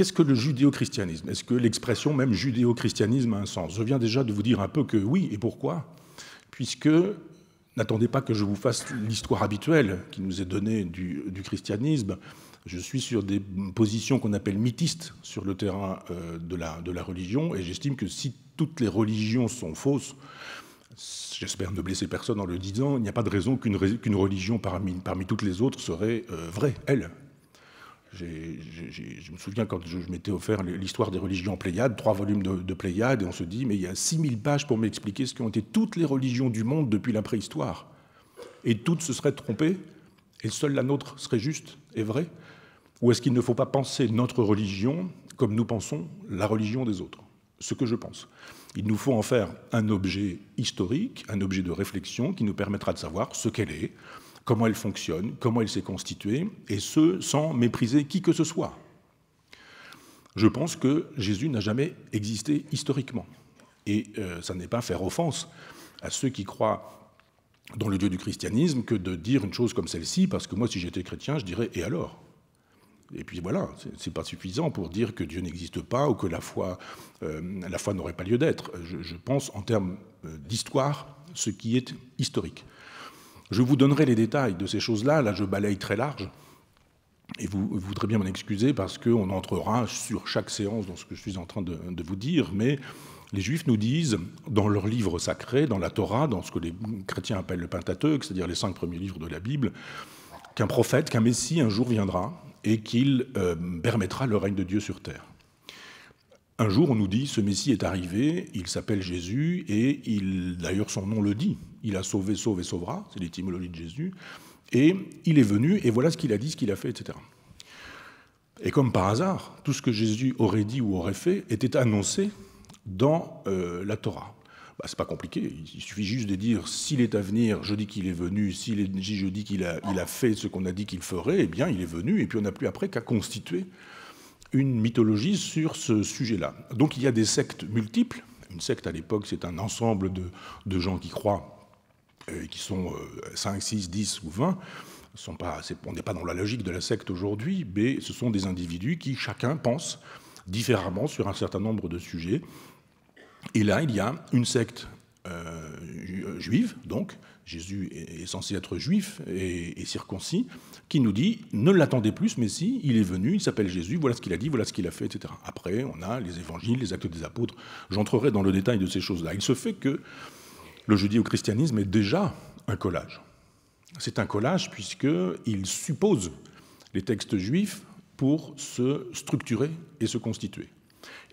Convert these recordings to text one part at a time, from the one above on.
Qu'est-ce que le judéo-christianisme Est-ce que l'expression même judéo-christianisme a un sens Je viens déjà de vous dire un peu que oui et pourquoi, puisque n'attendez pas que je vous fasse l'histoire habituelle qui nous est donnée du, christianisme. Je suis sur des positions qu'on appelle mythistes sur le terrain euh, de, la, religion, et j'estime que si toutes les religions sont fausses, j'espère ne blesser personne en le disant, il n'y a pas de raison qu'une religion parmi, toutes les autres serait euh, vraie, elle, je me souviens quand je, m'étais offert l'histoire des religions en Pléiade, trois volumes de, de, Pléiade, et on se dit, mais il y a 6000 pages pour m'expliquer ce qu'ont été toutes les religions du monde depuis la préhistoire. Et toutes se seraient trompées, et seule la nôtre serait juste et vraie. Ou est-ce qu'il ne faut pas penser notre religion comme nous pensons la religion des autres Ce que je pense. Il nous faut en faire un objet historique, un objet de réflexion qui nous permettra de savoir ce qu'elle est, comment elle fonctionne, comment elle s'est constituée, et ce, sans mépriser qui que ce soit. Je pense que Jésus n'a jamais existé historiquement. Et euh, ça n'est pas faire offense à ceux qui croient dans le Dieu du christianisme que de dire une chose comme celle-ci, parce que moi, si j'étais chrétien, je dirais et alors et puis voilà, ce n'est pas suffisant pour dire que Dieu n'existe pas ou que la foi, euh, la foi n'aurait pas lieu d'être. je, pense en termes euh, d'histoire, ce qui est historique. Je vous donnerai les détails de ces choses-là. Là, je balaye très large. Et vous, voudrez bien m'en excuser parce qu'on entrera sur chaque séance dans ce que je suis en train de, vous dire, mais les Juifs nous disent, dans leur livre sacré, dans la Torah, dans ce que les chrétiens appellent le Pentateuque, c'est-à-dire les cinq premiers livres de la Bible, qu'un prophète, qu'un Messie un jour viendra et qu'il euh, permettra le règne de Dieu sur terre un jour, on nous dit, ce Messie est arrivé, il s'appelle Jésus, et il, d'ailleurs son nom le dit, il a sauvé, sauvé, sauvera, c'est l'étymologie de Jésus, et il est venu, et voilà ce qu'il a dit, ce qu'il a fait, etc. Et comme par hasard, tout ce que Jésus aurait dit ou aurait fait était annoncé dans euh, la Torah. Bah, ce n'est pas compliqué, il suffit juste de dire s'il est à venir, je dis qu'il est venu, s'il je dis qu'il a, a fait ce qu'on a dit qu'il ferait, eh bien il est venu, et puis on n'a plus après qu'à constituer une mythologie sur ce sujet-là. Donc il y a des sectes multiples. Une secte, à l'époque, c'est un ensemble de, gens qui croient, et euh, qui sont 5, 6, 10 ou 20. Sont pas, on n'est pas dans la logique de la secte aujourd'hui, mais ce sont des individus qui chacun pense différemment sur un certain nombre de sujets. Et là, il y a une secte euh, juive, donc, Jésus est censé être juif et, circoncis, qui nous dit ne l'attendez plus, mais si, il est venu, il s'appelle Jésus, voilà ce qu'il a dit, voilà ce qu'il a fait, etc. Après, on a les évangiles, les actes des apôtres. J'entrerai dans le détail de ces choses-là. Il se fait que le au christianisme est déjà un collage. C'est un collage puisqu'il suppose les textes juifs pour se structurer et se constituer.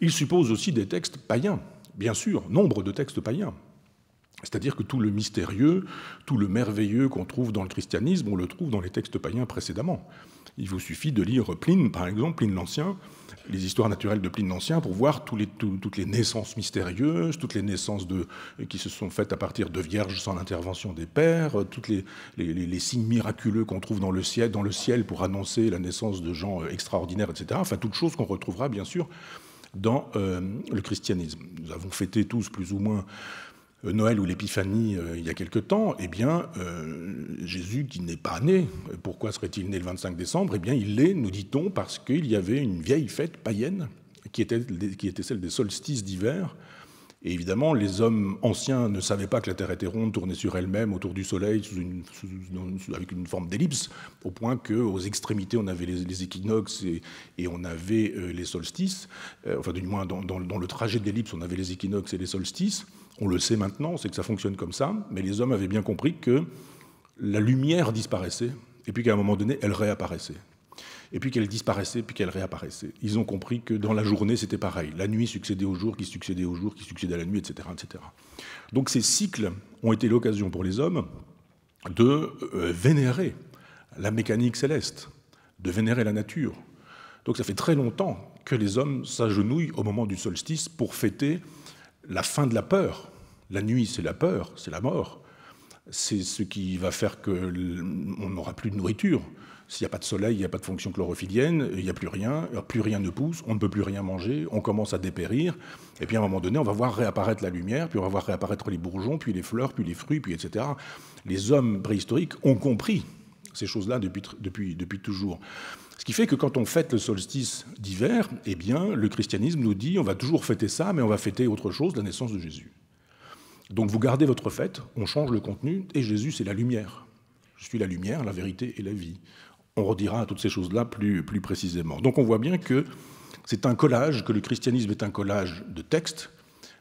Il suppose aussi des textes païens, bien sûr, nombre de textes païens, c'est-à-dire que tout le mystérieux, tout le merveilleux qu'on trouve dans le christianisme, on le trouve dans les textes païens précédemment. Il vous suffit de lire Pline, par exemple, Pline l'Ancien, les histoires naturelles de Pline l'Ancien, pour voir toutes les naissances mystérieuses, toutes les naissances qui se sont faites à partir de vierges sans l'intervention des pères, tous les, signes miraculeux qu'on trouve dans le, ciel, dans le ciel pour annoncer la naissance de gens euh, extraordinaires, etc. Enfin, toutes choses qu'on retrouvera, bien sûr, dans euh, le christianisme. Nous avons fêté tous plus ou moins euh, Noël ou l'Épiphanie euh, il y a quelque temps, eh bien, euh, Jésus qui n'est pas né, pourquoi serait-il né le 25 décembre Eh bien, il l'est, nous dit-on, parce qu'il y avait une vieille fête païenne qui était, qui était celle des solstices d'hiver, et évidemment, les hommes anciens ne savaient pas que la Terre était ronde, tournait sur elle-même autour du Soleil avec une forme d'ellipse, au point qu'aux extrémités, on avait les, équinoxes et, on avait euh, les solstices. Euh, enfin, du moins, dans, le trajet d'ellipse, on avait les équinoxes et les solstices. On le sait maintenant, c'est que ça fonctionne comme ça, mais les hommes avaient bien compris que la lumière disparaissait, et puis qu'à un moment donné, elle réapparaissait et puis qu'elle disparaissait, puis qu'elle réapparaissait. Ils ont compris que dans la journée, c'était pareil. La nuit succédait au jour, qui succédait au jour, qui succédait à la nuit, etc. etc. Donc ces cycles ont été l'occasion pour les hommes de euh, vénérer la mécanique céleste, de vénérer la nature. Donc ça fait très longtemps que les hommes s'agenouillent au moment du solstice pour fêter la fin de la peur. La nuit, c'est la peur, c'est la mort c'est ce qui va faire qu'on n'aura plus de nourriture. S'il n'y a pas de soleil, il n'y a pas de fonction chlorophyllienne, il n'y a plus rien, plus rien ne pousse, on ne peut plus rien manger, on commence à dépérir, et puis à un moment donné, on va voir réapparaître la lumière, puis on va voir réapparaître les bourgeons, puis les fleurs, puis les fruits, puis etc. Les hommes préhistoriques ont compris ces choses-là depuis, toujours. Ce qui fait que quand on fête le solstice d'hiver, eh bien, le christianisme nous dit on va toujours fêter ça, mais on va fêter autre chose, la naissance de Jésus. Donc vous gardez votre fête, on change le contenu, et Jésus, c'est la lumière. Je suis la lumière, la vérité et la vie. On redira toutes ces choses-là plus, précisément. Donc on voit bien que c'est un collage, que le christianisme est un collage de textes,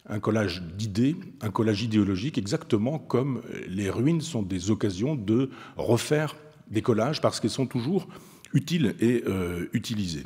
un collage d'idées, un collage idéologique, exactement comme les ruines sont des occasions de refaire des collages parce qu'elles sont toujours utiles et euh, utilisées.